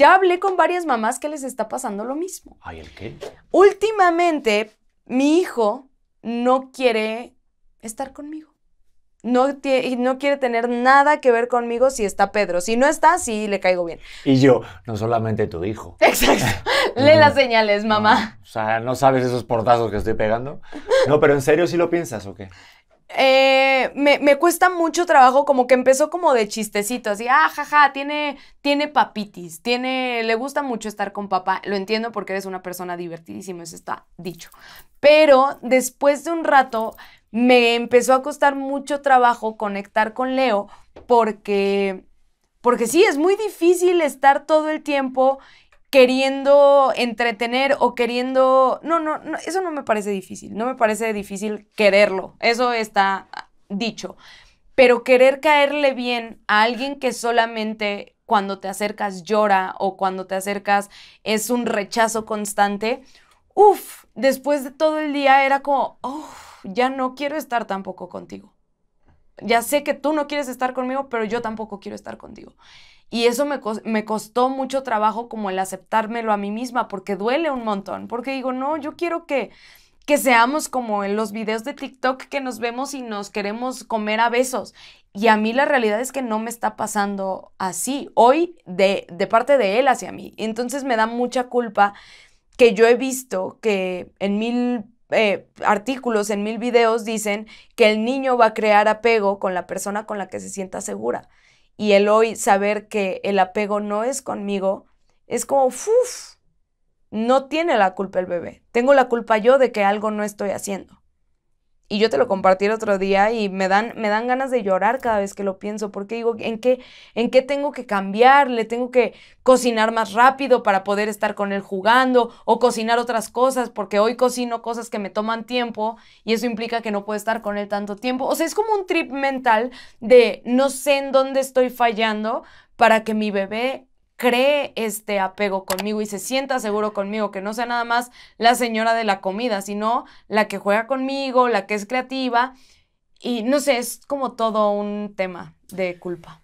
Ya hablé con varias mamás que les está pasando lo mismo. ¿Ay, el qué? Últimamente, mi hijo no quiere estar conmigo. No, no quiere tener nada que ver conmigo si está Pedro. Si no está, sí le caigo bien. Y yo, no solamente tu hijo. Exacto. Lee las señales, mamá. o sea, ¿no sabes esos portazos que estoy pegando? No, pero ¿en serio sí lo piensas o qué? Eh, me, cuesta mucho trabajo, como que empezó como de chistecito, así, ah, jaja, tiene, tiene papitis, tiene, le gusta mucho estar con papá, lo entiendo porque eres una persona divertidísima, eso está dicho. Pero después de un rato me empezó a costar mucho trabajo conectar con Leo porque, porque sí, es muy difícil estar todo el tiempo queriendo entretener o queriendo... No, no, no, eso no me parece difícil, no me parece difícil quererlo, eso está dicho. Pero querer caerle bien a alguien que solamente cuando te acercas llora o cuando te acercas es un rechazo constante, uff, después de todo el día era como, ya no quiero estar tampoco contigo. Ya sé que tú no quieres estar conmigo, pero yo tampoco quiero estar contigo. Y eso me, me costó mucho trabajo como el aceptármelo a mí misma, porque duele un montón, porque digo, no, yo quiero que que seamos como en los videos de TikTok que nos vemos y nos queremos comer a besos. Y a mí la realidad es que no me está pasando así hoy de, de parte de él hacia mí. Entonces me da mucha culpa que yo he visto que en mil eh, artículos, en mil videos dicen que el niño va a crear apego con la persona con la que se sienta segura y el hoy saber que el apego no es conmigo, es como, uff, no tiene la culpa el bebé. Tengo la culpa yo de que algo no estoy haciendo y yo te lo compartí el otro día y me dan, me dan ganas de llorar cada vez que lo pienso, porque digo, ¿en qué, ¿en qué tengo que cambiar? ¿Le tengo que cocinar más rápido para poder estar con él jugando o cocinar otras cosas? Porque hoy cocino cosas que me toman tiempo y eso implica que no puedo estar con él tanto tiempo. O sea, es como un trip mental de no sé en dónde estoy fallando para que mi bebé cree este apego conmigo y se sienta seguro conmigo, que no sea nada más la señora de la comida, sino la que juega conmigo, la que es creativa. Y no sé, es como todo un tema de culpa.